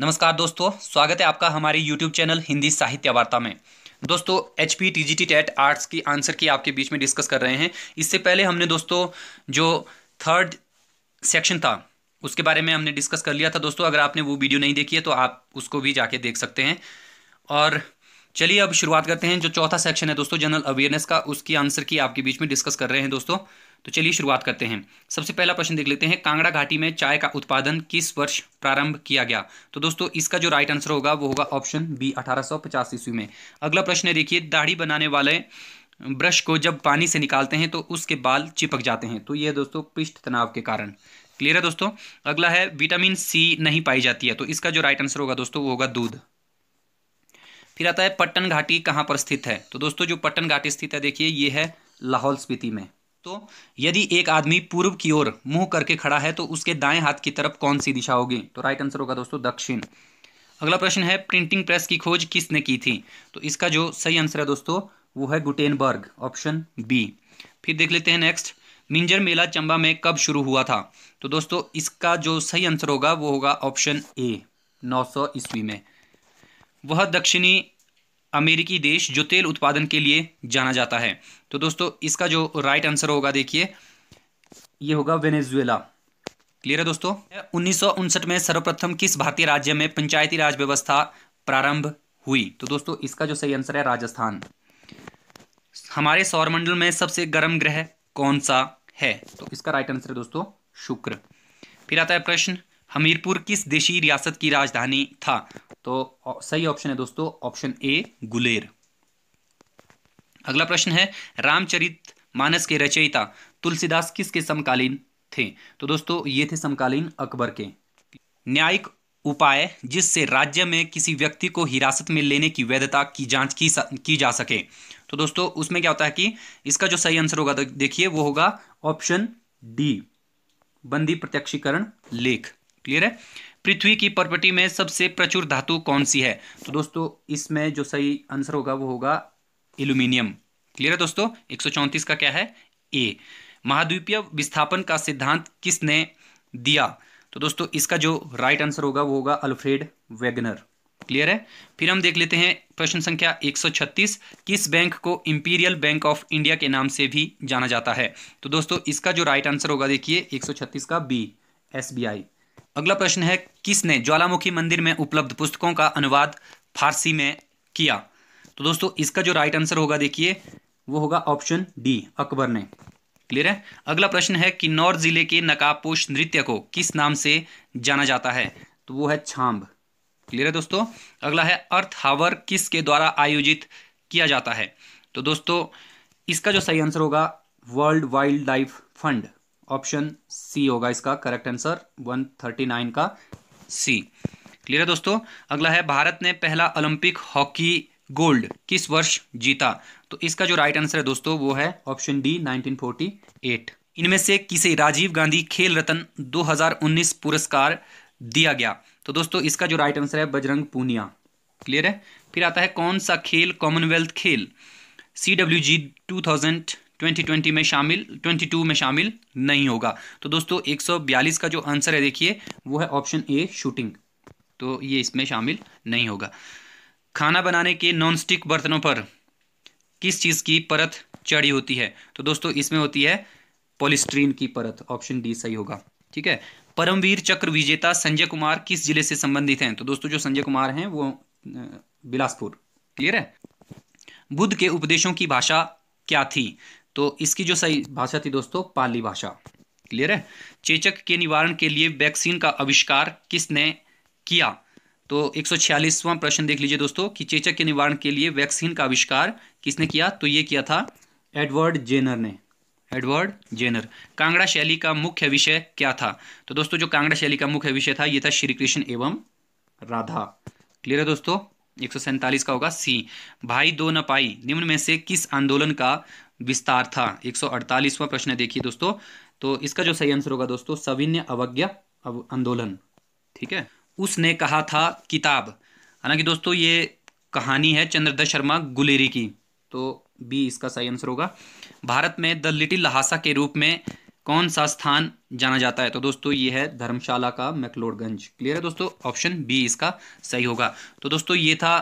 नमस्कार दोस्तों स्वागत है आपका हमारे YouTube चैनल हिंदी साहित्य वार्ता में दोस्तों H P T G T TET arts की आंसर की आपके बीच में डिस्कस कर रहे हैं इससे पहले हमने दोस्तों जो थर्ड सेक्शन था उसके बारे में हमने डिस्कस कर लिया था दोस्तों अगर आपने वो वीडियो नहीं देखी है तो आप उसको भी जाके देख सकते हैं और चलिए अब शुरुआत करते हैं जो चौथा सेक्शन है दोस्तों जनरल अवेयरनेस का उसकी आंसर की आपके बीच में डिस्कस कर रहे हैं दोस्तों तो चलिए शुरुआत करते हैं सबसे पहला प्रश्न देख लेते हैं कांगड़ा घाटी में चाय का उत्पादन किस वर्ष प्रारंभ किया गया तो दोस्तों इसका जो राइट आंसर होगा वो होगा ऑप्शन बी अठारह ईस्वी में अगला प्रश्न है देखिए दाढ़ी बनाने वाले ब्रश को जब पानी से निकालते हैं तो उसके बाल चिपक जाते हैं तो ये दोस्तों पृष्ठ तनाव के कारण क्लियर है दोस्तों अगला है विटामिन सी नहीं पाई जाती है तो इसका जो राइट आंसर होगा दोस्तों वो होगा दूध फिर आता है पट्टन घाटी कहाँ पर स्थित है तो दोस्तों जो पट्टन घाटी स्थित है देखिए ये है लाहौल स्पीति में दोस्तों यदि एक आदमी पूर्व की ओर मुंह करके खड़ा है तो उसके दाएं हाथ की तरफ कौन सी दिशा होगी तो राइट आंसर होगा दोस्तों दक्षिण अगला प्रश्न है प्रिंटिंग प्रेस की खोज किसने की थी तो इसका जो सही आंसर है दोस्तों वो है गुटेनबर्ग ऑप्शन बी फिर देख लेते हैं नेक्स्ट मिंजर मेला चंबा में कब शुरू हुआ था तो दोस्तों इसका जो सही आंसर होगा वो होगा ऑप्शन ए नौ ईस्वी में वह दक्षिणी अमेरिकी देश जो तेल उत्पादन के लिए जाना जाता है तो दोस्तों इसका जो राइट आंसर होगा देखिए ये होगा वेनेजुएला क्लियर है दोस्तों उन्नीस में सर्वप्रथम किस भारतीय राज्य में पंचायती राज व्यवस्था प्रारंभ हुई तो दोस्तों इसका जो सही आंसर है राजस्थान हमारे सौरमंडल में सबसे गर्म ग्रह कौन सा है तो इसका राइट आंसर है दोस्तों शुक्र फिर आता है प्रश्न हमीरपुर किस देशी रियासत की राजधानी था तो सही ऑप्शन है दोस्तों ऑप्शन ए गुलेर अगला प्रश्न है रामचरित मानस के रचयिता तुलसीदास किसके समकालीन थे तो दोस्तों ये थे समकालीन अकबर के न्यायिक उपाय जिससे राज्य में किसी व्यक्ति को हिरासत में लेने की वैधता की जांच की, की जा सके तो दोस्तों उसमें क्या होता है कि इसका जो सही आंसर होगा तो देखिए वो होगा ऑप्शन डी बंदी प्रत्यक्षीकरण लेख क्लियर है पृथ्वी की प्रॉपर्टी में सबसे प्रचुर धातु कौन सी है तो दोस्तों इसमें जो सही आंसर होगा वो होगा एल्यूमिनियम क्लियर है दोस्तों एक का क्या है ए महाद्वीपीय विस्थापन का सिद्धांत किसने दिया तो दोस्तों इसका जो राइट आंसर होगा वो होगा अल्फ्रेड वेगनर क्लियर है फिर हम देख लेते हैं प्रश्न संख्या 136 किस बैंक को इंपीरियल बैंक ऑफ इंडिया के नाम से भी जाना जाता है तो दोस्तों इसका जो राइट आंसर होगा देखिए 136 का बी एसबीआई अगला प्रश्न है किसने ज्वालामुखी मंदिर में उपलब्ध पुस्तकों का अनुवाद फारसी में किया तो दोस्तों इसका जो राइट आंसर होगा देखिए वो होगा ऑप्शन डी अकबर ने क्लियर है अगला प्रश्न है किन्नौर जिले के नकाबपोश नृत्य को किस नाम से जाना जाता है तो वो है छांब क्लियर है दोस्तों अगला है अर्थ हावर किस के द्वारा आयोजित किया जाता है तो दोस्तों इसका जो सही आंसर होगा world wildlife fund option C होगा इसका करेक्ट आंसर 139 का सी क्लियर है दोस्तों अगला है भारत ने पहला ओलंपिक हॉकी गोल्ड किस वर्ष जीता तो इसका जो राइट आंसर है दोस्तों वो है ऑप्शन डी 1948 इनमें से किसे राजीव गांधी खेल रत्न 2019 पुरस्कार दिया गया तो दोस्तों इसका जो राइट आंसर है बजरंग पूनिया क्लियर है फिर आता है कौन सा खेल कॉमनवेल्थ खेल C W G two thousand 2020 में शामिल 22 में शामिल नहीं होगा तो दोस्तों 142 का जो आंसर है देखिए वो है ऑप्शन ए शूटिंग तो ये इसमें शामिल नहीं होगा खाना बनाने के नॉन बर्तनों पर किस चीज़ की परत चढ़ी होती है तो दोस्तों इसमें होती है पोलिस्ट्रीन की परत ऑप्शन डी सही होगा ठीक है परमवीर चक्र विजेता संजय कुमार किस जिले से संबंधित हैं तो दोस्तों जो संजय कुमार हैं वो बिलासपुर क्लियर है बुद्ध के उपदेशों की भाषा क्या थी तो इसकी जो सही भाषा थी दोस्तों पाली भाषा क्लियर है चेचक के निवारण के लिए वैक्सीन का आविष्कार किसने किया तो एक प्रश्न देख लीजिए दोस्तों कि चेचक के निवारण के लिए वैक्सीन का आविष्कार किसने किया तो ये किया था एडवर्ड जेनर ने एडवर्ड जेनर कांगड़ा शैली का मुख्य विषय क्या था तो दोस्तों जो कांगड़ा शैली का मुख्य विषय था ये था श्री कृष्ण एवं राधा क्लियर है दोस्तों एक का होगा सी भाई दो न पाई निम्न में से किस आंदोलन का विस्तार था एक 148वां प्रश्न देखिए दोस्तों तो इसका जो सही आंसर होगा दोस्तों सविन्य अवज्ञा आंदोलन ठीक है उसने कहा था किताब हालांकि दोस्तों ये कहानी है चंद्रदत्त शर्मा गुलेरी की तो बी इसका सही आंसर होगा भारत में द लिटिल लहासा के रूप में कौन सा स्थान जाना जाता है तो दोस्तों ये है धर्मशाला का मैकलोडगंज क्लियर है दोस्तों ऑप्शन बी इसका सही होगा तो दोस्तों ये था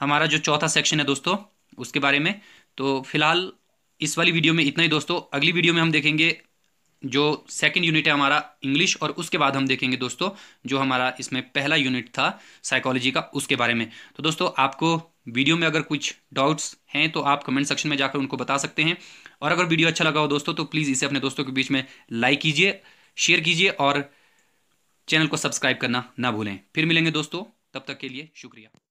हमारा जो चौथा सेक्शन है दोस्तों उसके बारे में तो फिलहाल इस वाली वीडियो में इतना ही दोस्तों अगली वीडियो में हम देखेंगे जो सेकंड यूनिट है हमारा इंग्लिश और उसके बाद हम देखेंगे दोस्तों जो हमारा इसमें पहला यूनिट था साइकोलॉजी का उसके बारे में तो दोस्तों आपको वीडियो में अगर कुछ डाउट्स हैं तो आप कमेंट सेक्शन में जाकर उनको बता सकते हैं और अगर वीडियो अच्छा लगा हो दोस्तों तो प्लीज़ इसे अपने दोस्तों के बीच में लाइक कीजिए शेयर कीजिए और चैनल को सब्सक्राइब करना ना भूलें फिर मिलेंगे दोस्तों तब तक के लिए शुक्रिया